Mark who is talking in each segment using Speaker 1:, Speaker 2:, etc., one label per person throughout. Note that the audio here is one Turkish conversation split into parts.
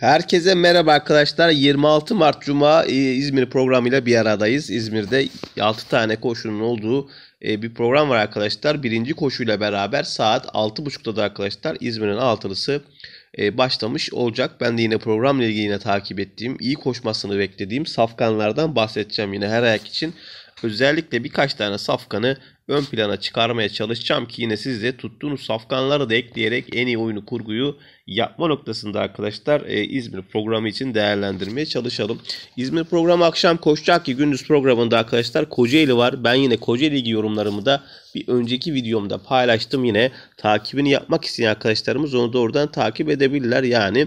Speaker 1: Herkese merhaba arkadaşlar. 26 Mart Cuma e, İzmir programıyla bir aradayız. İzmir'de 6 tane koşunun olduğu e, bir program var arkadaşlar. Birinci koşuyla beraber saat 6.30'da da arkadaşlar İzmir'in altılısı e, başlamış olacak. Ben de yine programla ilgili yine takip ettiğim, iyi koşmasını beklediğim safkanlardan bahsedeceğim yine her ayak için özellikle birkaç tane safkanı ön plana çıkarmaya çalışacağım ki yine siz de tuttuğunuz safkanları da ekleyerek en iyi oyunu kurguyu yapma noktasında arkadaşlar e, İzmir programı için değerlendirmeye çalışalım. İzmir programı akşam koşacak ki gündüz programında arkadaşlar Kocaeli var. Ben yine Kocaeli yorumlarımı da bir önceki videomda paylaştım yine. Takibini yapmak isteyen arkadaşlarımız onu doğrudan takip edebilirler. Yani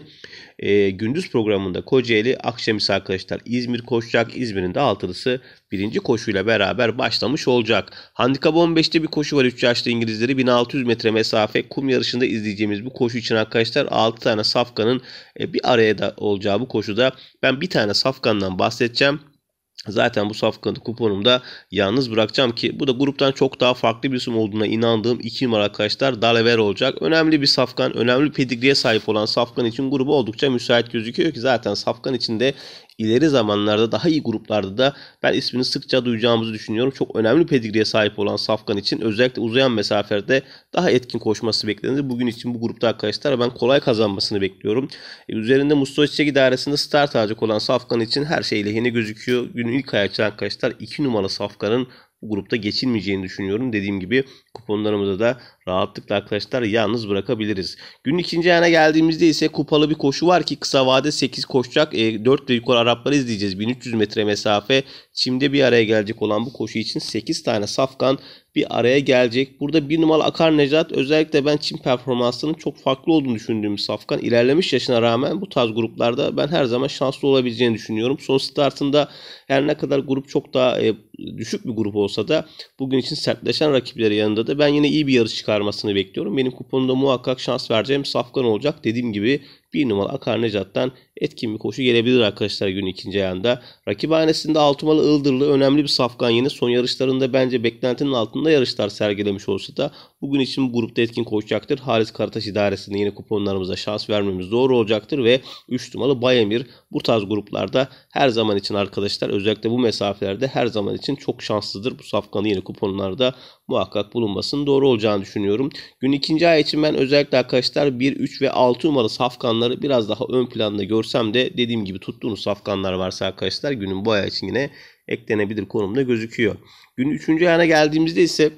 Speaker 1: e, gündüz programında Kocaeli, akşamüstü arkadaşlar İzmir koşacak. İzmir'in de altılısı birinci koşuyla beraber başlamış olacak. Handikap 15'te bir koşu var 3 yaşlı İngilizleri 1600 metre mesafe kum yarışında izleyeceğimiz bu koşu için arkadaşlar 6 tane safkanın e, bir araya da olacağı bu koşuda ben bir tane safkandan bahsedeceğim. Zaten bu safkanı kuponumda yalnız bırakacağım ki bu da gruptan çok daha farklı bir isim olduğuna inandığım 2 numara arkadaşlar Dalever olacak. Önemli bir safkan, önemli bir pedigriye sahip olan safkan için grubu oldukça müsait gözüküyor ki zaten safkan içinde ileri zamanlarda daha iyi gruplarda da ben ismini sıkça duyacağımızı düşünüyorum. Çok önemli pedigriye sahip olan Safkan için özellikle uzayan mesafelerde daha etkin koşması beklenir. Bugün için bu grupta arkadaşlar ben kolay kazanmasını bekliyorum. E, üzerinde Mustafa Çiçek idaresinde start alacak olan Safkan için her şey lehine gözüküyor. Günün ilk ayakçı arkadaşlar 2 numara Safkan'ın grupta geçilmeyeceğini düşünüyorum. Dediğim gibi kuponlarımızı da rahatlıkla arkadaşlar yalnız bırakabiliriz. Gün ikinci yana geldiğimizde ise kupalı bir koşu var ki kısa vade 8 koşacak. E, 4 ve yukarı Arapları izleyeceğiz. 1300 metre mesafe. şimdi bir araya gelecek olan bu koşu için 8 tane safkan bir araya gelecek. Burada bir numaralı Akar Necat özellikle ben Çin performansının çok farklı olduğunu düşündüğüm Safkan. ilerlemiş yaşına rağmen bu tarz gruplarda ben her zaman şanslı olabileceğini düşünüyorum. Son startında her ne kadar grup çok daha e, düşük bir grup olsa da bugün için sertleşen rakipleri yanında da ben yine iyi bir yarış çıkarmasını bekliyorum. Benim kuponumda muhakkak şans vereceğim Safkan olacak. Dediğim gibi bir numaralı Akar Necat'tan etkin bir koşu gelebilir arkadaşlar gün ikinci ayağında. Rakibhanesinde 6 numaralı Ildırlı önemli bir safkan yine Son yarışlarında bence beklentinin altında yarışlar sergilemiş olsa da bugün için bu grupta etkin koşacaktır. Halis Karataş idaresinde yeni kuponlarımıza şans vermemiz doğru olacaktır ve 3 numaralı Bayemir bu tarz gruplarda her zaman için arkadaşlar özellikle bu mesafelerde her zaman için çok şanslıdır. Bu safkanı yeni kuponlarda muhakkak bulunmasının doğru olacağını düşünüyorum. Gün ikinci ay için ben özellikle arkadaşlar 1, 3 ve 6 numaralı safkan safkanları biraz daha ön planda görsem de dediğim gibi tuttuğunuz safkanlar varsa arkadaşlar günün bu ayağı için yine eklenebilir konumda gözüküyor. Günün 3. ayağına geldiğimizde ise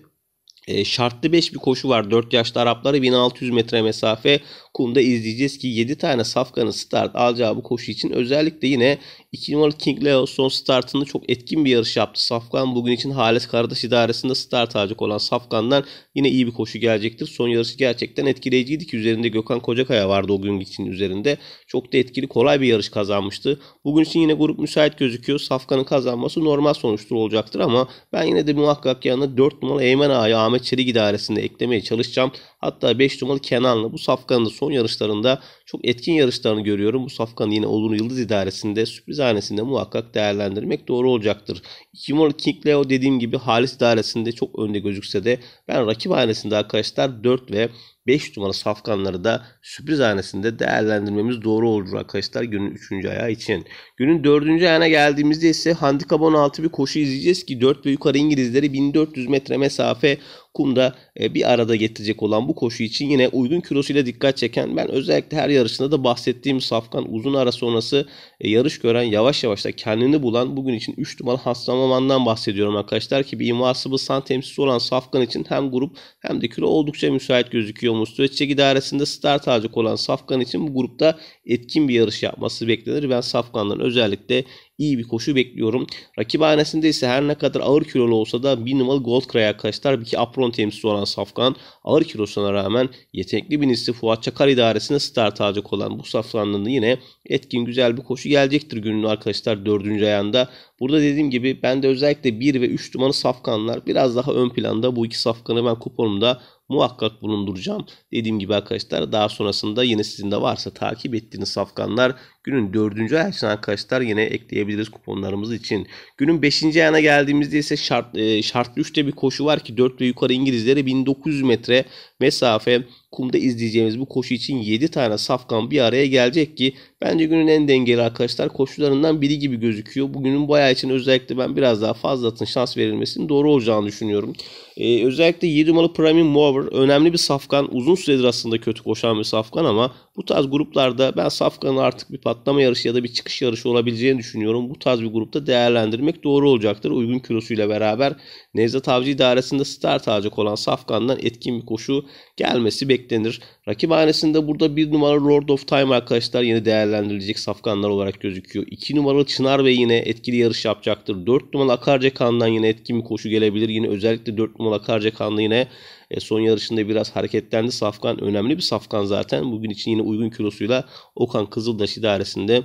Speaker 1: e, şartlı 5 bir koşu var. 4 yaşlı Arapları 1600 metre mesafe Kum'da izleyeceğiz ki 7 tane safkanın start alacağı bu koşu için özellikle yine 2 numaralı King Leo son startında çok etkin bir yarış yaptı. Safkan bugün için Halis Kardeş idaresinde start alacak olan Safkan'dan yine iyi bir koşu gelecektir. Son yarışı gerçekten etkileyiciydi ki üzerinde Gökhan Kocakaya vardı o gün için üzerinde. Çok da etkili kolay bir yarış kazanmıştı. Bugün için yine grup müsait gözüküyor. Safkan'ın kazanması normal sonuçtur olacaktır ama ben yine de muhakkak yanına 4 numaralı Eymen Ağa'yı Ahmet Çelik idaresinde eklemeye çalışacağım. Hatta 5 numaralı Kenan'la bu Safkan'ın da son yarışlarında çok etkin yarışlarını görüyorum. Bu safkanın yine Olgun Yıldız idaresinde sürpriz hanesinde muhakkak değerlendirmek doğru olacaktır. 2. numaralı King Leo dediğim gibi halis idaresinde çok önde gözükse de ben rakip hanesinde arkadaşlar 4 ve 5 numara safkanları da sürpriz hanesinde değerlendirmemiz doğru olur arkadaşlar günün 3. ayağı için. Günün 4. ayağına geldiğimizde ise handikap 16 bir koşu izleyeceğiz ki 4 ve yukarı İngilizleri 1400 metre mesafe kumda e, bir arada getirecek olan bu koşu için yine uygun kilosuyla dikkat çeken ben özellikle her yarışında da bahsettiğim Safkan uzun ara sonrası e, yarış gören yavaş yavaş da kendini bulan bugün için 3 numara Haslamaman'dan bahsediyorum arkadaşlar ki bir imasıbı san temsilcisi olan Safkan için hem grup hem de kilo oldukça müsait gözüküyor. Mustaçek idaresinde start harcık olan Safkan için bu grupta etkin bir yarış yapması beklenir. Ben Safkan'dan özellikle iyi bir koşu bekliyorum. Rakibhanesinde ise her ne kadar ağır kilolu olsa da bir numaralı Gold Cray arkadaşlar. Bir ki front temsilcisi olan Safkan ağır kilosuna rağmen yetenekli bir Fuat Çakar idaresine star tacık olan bu safranlığında yine etkin güzel bir koşu gelecektir günün arkadaşlar dördüncü ayağında. Burada dediğim gibi ben de özellikle 1 ve 3 numaranı safkanlar biraz daha ön planda. Bu iki safkanı ben kuponumda muhakkak bulunduracağım. Dediğim gibi arkadaşlar daha sonrasında yine sizin de varsa takip ettiğiniz safkanlar Günün dördüncü ayı arkadaşlar yine ekleyebiliriz kuponlarımız için. Günün beşinci ayına geldiğimizde ise şart, e, şartlı üçte bir koşu var ki dört ve yukarı İngilizlere 1900 metre mesafe kumda izleyeceğimiz bu koşu için 7 tane safkan bir araya gelecek ki bence günün en dengeli arkadaşlar koşularından biri gibi gözüküyor. Bugünün bayağı için özellikle ben biraz daha fazla atın şans verilmesinin doğru olacağını düşünüyorum. Ee, özellikle 7 numaralı Prime Mover önemli bir safkan. Uzun süredir aslında kötü koşan bir safkan ama bu tarz gruplarda ben Safkan'ın artık bir patlama yarışı ya da bir çıkış yarışı olabileceğini düşünüyorum. Bu tarz bir grupta değerlendirmek doğru olacaktır. Uygun kilosuyla beraber Nevzat Avcı idaresinde start alacak olan Safkan'dan etkin bir koşu gelmesi beklenir. Rakip hanesinde burada bir numara Lord of Time arkadaşlar yeni değerlendirilecek Safkanlar olarak gözüküyor. 2 numaralı Çınar Bey yine etkili yarış yapacaktır. 4 numaralı Kandan yine etkin bir koşu gelebilir. Yine özellikle 4 numaralı Akarcakan'da yine e, son yarışında biraz hareketlendi. Safkan önemli bir safkan zaten. Bugün için yine uygun kilosuyla Okan Kızıldaş idaresinde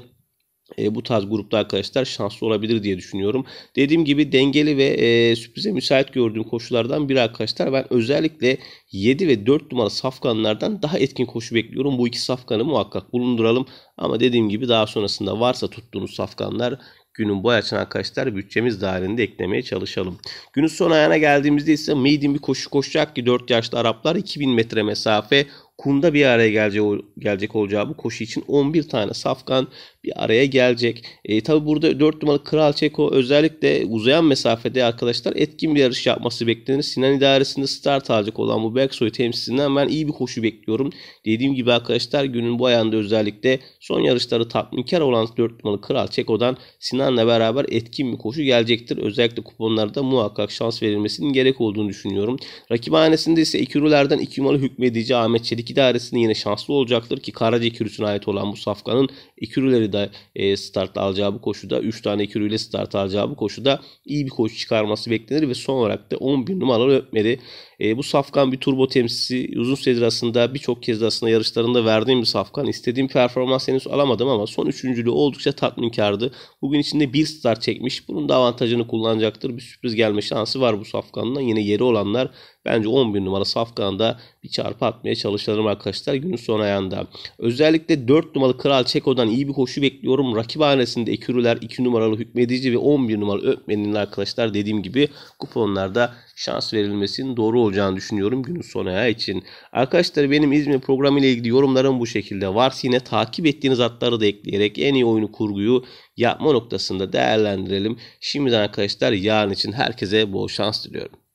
Speaker 1: e, bu tarz grupta arkadaşlar şanslı olabilir diye düşünüyorum. Dediğim gibi dengeli ve e, sürprize müsait gördüğüm koşulardan biri arkadaşlar. Ben özellikle 7 ve 4 numara safkanlardan daha etkin koşu bekliyorum. Bu iki safkanı muhakkak bulunduralım. Ama dediğim gibi daha sonrasında varsa tuttuğunuz safkanlar günün boy açan arkadaşlar bütçemiz dahilinde eklemeye çalışalım. Günün son ayağına geldiğimizde ise Maiden bir koşu koşacak ki 4 yaşlı Araplar 2000 metre mesafe kumda bir araya gelecek, gelecek olacağı bu koşu için 11 tane safkan bir araya gelecek. E, tabi burada 4 numaralı Kral Çeko özellikle uzayan mesafede arkadaşlar etkin bir yarış yapması beklenir. Sinan idaresinde start alacak olan bu Berksoy temsilinden ben iyi bir koşu bekliyorum. Dediğim gibi arkadaşlar günün bu ayında özellikle son yarışları tatminkar olan 4 numaralı Kral Çeko'dan Sinan'la beraber etkin bir koşu gelecektir. Özellikle kuponlarda muhakkak şans verilmesinin gerek olduğunu düşünüyorum. Rakip Rakibhanesinde ise ekürülerden 2 numaralı hükmedici Ahmet Çelik idaresinde yine şanslı olacaktır ki Karaca ekürüsüne ait olan bu safkanın ekürüleri da e, start alacağı bu koşuda 3 tane 2 start alacağı bu koşuda iyi bir koşu çıkarması beklenir ve son olarak da 11 numaralı öpmedi. E, bu safkan bir turbo temsilcisi uzun süredir aslında birçok kez aslında yarışlarında verdiğim bir safkan. İstediğim performans henüz alamadım ama son üçüncülüğü oldukça tatminkardı. Bugün içinde bir star çekmiş. Bunun da avantajını kullanacaktır. Bir sürpriz gelme şansı var bu safkandan. Yine yeri olanlar bence 11 numara safkanda bir çarpı atmaya çalışalım arkadaşlar günün son ayağında. Özellikle 4 numaralı Kral Çeko'dan iyi bir koşu bekliyorum. Rakip hanesinde Ekürüler 2 numaralı Hükmedici ve 11 numaralı Öpmen'in arkadaşlar dediğim gibi kuponlarda şans verilmesinin doğru olacağını düşünüyorum günün sonu ayağı için. Arkadaşlar benim İzmir programı ile ilgili yorumlarım bu şekilde. Vars yine takip ettiğiniz atları da ekleyerek en iyi oyunu kurguyu yapma noktasında değerlendirelim. Şimdiden arkadaşlar yarın için herkese bol şans diliyorum.